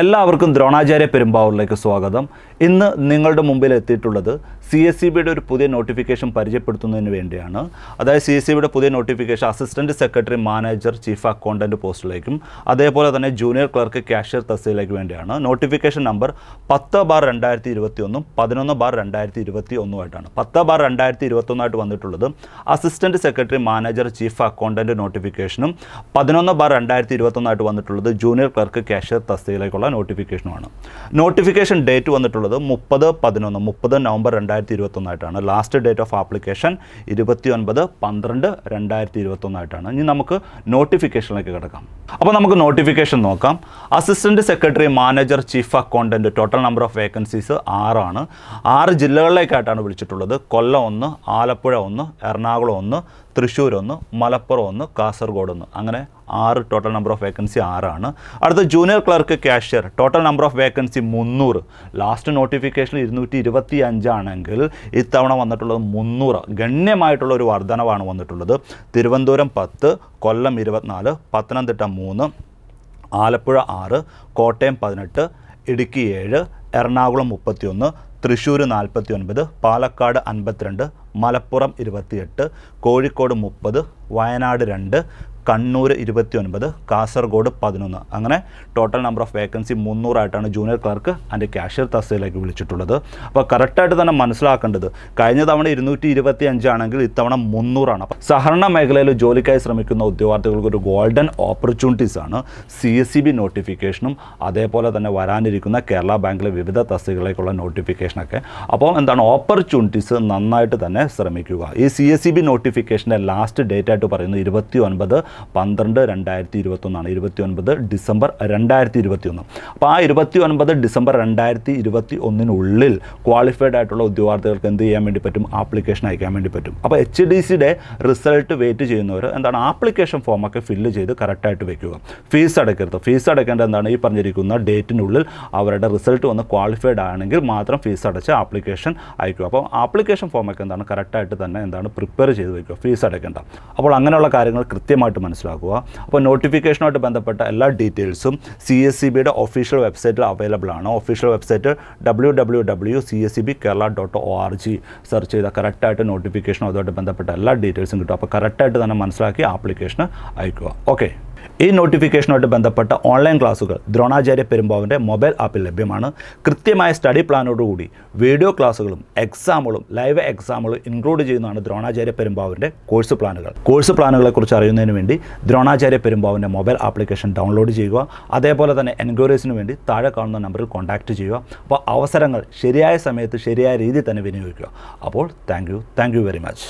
എല്ലാവർക്കും ദ്രോണാചാര്യ പെരുമ്പാവൂരിലേക്ക് സ്വാഗതം ഇന്ന് നിങ്ങളുടെ മുമ്പിൽ എത്തിയിട്ടുള്ളത് സി എസ് സി ബിയുടെ ഒരു പുതിയ നോട്ടിഫിക്കേഷൻ പരിചയപ്പെടുത്തുന്നതിന് വേണ്ടിയാണ് അതായത് സി എസ് സി ബിയുടെ പുതിയ notification assistant secretary manager chief accountant പോസ്റ്റിലേക്കും അതേപോലെ തന്നെ ജൂനിയർ ക്ലർക്ക് ക്യാഷ്യർ തസ്തിയിലേക്ക് വേണ്ടിയാണ് നോട്ടിഫിക്കേഷൻ നമ്പർ പത്ത് ബാർ രണ്ടായിരത്തി ഇരുപത്തി ഒന്നും പതിനൊന്ന് ബാർ രണ്ടായിരത്തി ഇരുപത്തി ഒന്നുമായിട്ടാണ് പത്ത് ബാർ രണ്ടായിരത്തി ഇരുപത്തൊന്നായിട്ട് വന്നിട്ടുള്ളത് assistant secretary manager chief accountant നോട്ടിഫിക്കേഷനും പതിനൊന്ന് ബാർ രണ്ടായിരത്തി ഇരുപത്തൊന്നായിട്ട് വന്നിട്ടുള്ളത് ജൂനിയർ ക്ലർക്ക് ക്യാഷ്യർ തസ്തിയിലേക്കുള്ള വന്നിട്ടുള്ള നോട്ടിഫിക്കേഷനുമാണ് നോട്ടിഫിക്കേഷൻ ഡേറ്റ് വന്നിട്ടുള്ളത് മുപ്പത് പതിനൊന്ന് മുപ്പത് നവംബർ രണ്ടായിരത്തി ഇരുപത്തൊന്നായിട്ടാണ് ലാസ്റ്റ് ഡേറ്റ് ഓഫ് ആപ്ലിക്കേഷൻ ഇരുപത്തി ഒൻപത് പന്ത്രണ്ട് രണ്ടായിരത്തി ഇരുപത്തൊന്നായിട്ടാണ് ഇനി നമുക്ക് നോട്ടിഫിക്കേഷനിലേക്ക് കിടക്കാം അപ്പോൾ നമുക്ക് നോട്ടിഫിക്കേഷൻ നോക്കാം assistant secretary manager chief accountant total number of vacancies ആറാണ് ആറ് ജില്ലകളിലേക്കായിട്ടാണ് വിളിച്ചിട്ടുള്ളത് കൊല്ലം ഒന്ന് ആലപ്പുഴ ഒന്ന് എറണാകുളം ഒന്ന് തൃശ്ശൂർ ഒന്ന് മലപ്പുറം ഒന്ന് കാസർഗോഡ് ഒന്ന് അങ്ങനെ ആറ് ടോട്ടൽ നമ്പർ ഓഫ് വേക്കൻസി ആറാണ് അടുത്ത junior clerk cashier total number of vacancy മുന്നൂറ് ലാസ്റ്റ് നോട്ടിഫിക്കേഷൻ ഇരുന്നൂറ്റി ഇരുപത്തി അഞ്ചാണെങ്കിൽ ഇത്തവണ വന്നിട്ടുള്ളത് മുന്നൂറ് ഗണ്യമായിട്ടുള്ള ഒരു വർധനവാണ് വന്നിട്ടുള്ളത് തിരുവനന്തപുരം പത്ത് കൊല്ലം ഇരുപത്തിനാല് പത്തനംതിട്ട മൂന്ന് ആലപ്പുഴ ആറ് കോട്ടയം പതിനെട്ട് ഇടുക്കി ഏഴ് എറണാകുളം മുപ്പത്തിയൊന്ന് തൃശ്ശൂർ നാൽപ്പത്തി ഒൻപത് പാലക്കാട് അൻപത്തിരണ്ട് മലപ്പുറം ഇരുപത്തിയെട്ട് കോഴിക്കോട് മുപ്പത് വയനാട് രണ്ട് കണ്ണൂർ ഇരുപത്തി ഒൻപത് കാസർഗോഡ് പതിനൊന്ന് അങ്ങനെ ടോട്ടൽ നമ്പർ ഓഫ് വേക്കൻസി മുന്നൂറായിട്ടാണ് ജൂനിയർ ക്ലർക്ക് ആൻഡ് കാഷ്യർ തസ്തിയിലേക്ക് വിളിച്ചിട്ടുള്ളത് അപ്പോൾ കറക്റ്റായിട്ട് തന്നെ മനസ്സിലാക്കേണ്ടത് കഴിഞ്ഞ തവണ ഇരുന്നൂറ്റി ഇരുപത്തി അഞ്ചാണെങ്കിൽ ഇത്തവണ മുന്നൂറാണ് അപ്പോൾ സഹകരണ മേഖലയിൽ ജോലിക്കായി ശ്രമിക്കുന്ന ഉദ്യോഗാർത്ഥികൾക്ക് ഒരു ഗോൾഡൻ ഓപ്പർച്യൂണിറ്റീസാണ് സി എസ് സി ബി നോട്ടിഫിക്കേഷനും അതേപോലെ തന്നെ വരാനിരിക്കുന്ന കേരള ബാങ്കിലെ വിവിധ തസ്തികളിലേക്കുള്ള നോട്ടിഫിക്കേഷനൊക്കെ അപ്പോൾ എന്താണ് ഓപ്പർച്യൂണിറ്റീസ് നന്നായിട്ട് തന്നെ ശ്രമിക്കുക ഈ സി എസ് സി ബി നോട്ടിഫിക്കേഷൻ്റെ ലാസ്റ്റ് ഡേറ്റ് ആയിട്ട് പറയുന്നത് ഇരുപത്തി ഒൻപത് പന്ത്രണ്ട് രണ്ടായിരത്തി ഇരുപത്തൊന്നാണ് ഇരുപത്തി ഒൻപത് ഡിസംബർ രണ്ടായിരത്തി ഇരുപത്തിയൊന്ന് അപ്പോൾ ആ ഇരുപത്തി ഒൻപത് ഡിസംബർ രണ്ടായിരത്തി ഇരുപത്തി ഒന്നിനുള്ളിൽ ക്വാളിഫൈഡ് ആയിട്ടുള്ള ഉദ്യോഗാർത്ഥികൾക്ക് എന്ത് ചെയ്യാൻ വേണ്ടി പറ്റും ആപ്ലിക്കേഷൻ അയക്കാൻ വേണ്ടി പറ്റും അപ്പോൾ എച്ച് ഡി സിയുടെ റിസൾട്ട് വെയിറ്റ് ചെയ്യുന്നവർ എന്താണ് ആപ്ലിക്കേഷൻ ഫോമൊക്കെ ഫില്ല് ചെയ്ത് കറക്റ്റായിട്ട് വെക്കുക ഫീസ് അടയ്ക്കരുത് ഫീസ് അടയ്ക്കേണ്ട എന്താണ് ഈ പറഞ്ഞിരിക്കുന്ന ഡേറ്റിനുള്ളിൽ അവരുടെ റിസൾട്ട് വന്ന് ക്വാളിഫൈഡ് ആണെങ്കിൽ മാത്രം ഫീസ് അടച്ച് ആപ്ലിക്കേഷൻ അയക്കുക അപ്പോൾ ആപ്ലിക്കേഷൻ ഫോമൊക്കെ എന്താണ് കറക്റ്റായിട്ട് തന്നെ എന്താണ് പ്രിപ്പയർ ചെയ്ത് വയ്ക്കുക ഫീസ് അടയ്ക്കേണ്ട അപ്പോൾ അങ്ങനെയുള്ള കാര്യങ്ങൾ കൃത്യമായിട്ട് കൃത്യമായിട്ട് മനസ്സിലാക്കുക അപ്പോൾ നോട്ടിഫിക്കേഷനുമായിട്ട് ബന്ധപ്പെട്ട എല്ലാ ഡീറ്റെയിൽസും സി എസ് സി ബിയുടെ ഒഫീഷ്യൽ വെബ്സൈറ്റിൽ അവൈലബിൾ ആണ് official website W W W C S C B Kerala dot O R G search ചെയ്താൽ കറക്റ്റായിട്ട് നോട്ടിഫിക്കേഷനും അതുമായിട്ട് ബന്ധപ്പെട്ട എല്ലാ ഡീറ്റെയിൽസും കിട്ടും അപ്പോൾ കറക്റ്റായിട്ട് തന്നെ മനസ്സിലാക്കി ആപ്ലിക്കേഷന് അയക്കുക ഓക്കെ ഈ നോട്ടിഫിക്കേഷനുമായിട്ട് ബന്ധപ്പെട്ട ഓൺലൈൻ ക്ലാസ്സുകൾ ദ്രോണാചാര്യ പെരുമ്പാവിൻ്റെ മൊബൈൽ ആപ്പിൽ ലഭ്യമാണ് കൃത്യമായ സ്റ്റഡി പ്ലാനോടുകൂടി വീഡിയോ ക്ലാസ്സുകളും എക്സാമുകളും ലൈവ് എക്സാമുകളും ഇൻക്ലൂഡ് ചെയ്യുന്നതാണ് ദ്രോണാചാര്യ പെരുമ്പാവിൻ്റെ കോഴ്സ് പ്ലാനുകൾ കോഴ്സ് പ്ലാനുകളെക്കുറിച്ച് അറിയുന്നതിന് വേണ്ടി ദ്രോണാചാര്യ പെരുമ്പാവിൻ്റെ മൊബൈൽ ആപ്ലിക്കേഷൻ ഡൗൺലോഡ് ചെയ്യുക അതേപോലെ തന്നെ എൻക്വയറീസിന് വേണ്ടി താഴെ കാണുന്ന നമ്പറിൽ കോൺടാക്റ്റ് ചെയ്യുക അപ്പോൾ അവസരങ്ങൾ ശരിയായ സമയത്ത് ശരിയായ രീതിയിൽ തന്നെ വിനിയോഗിക്കുക അപ്പോൾ thank you thank you very much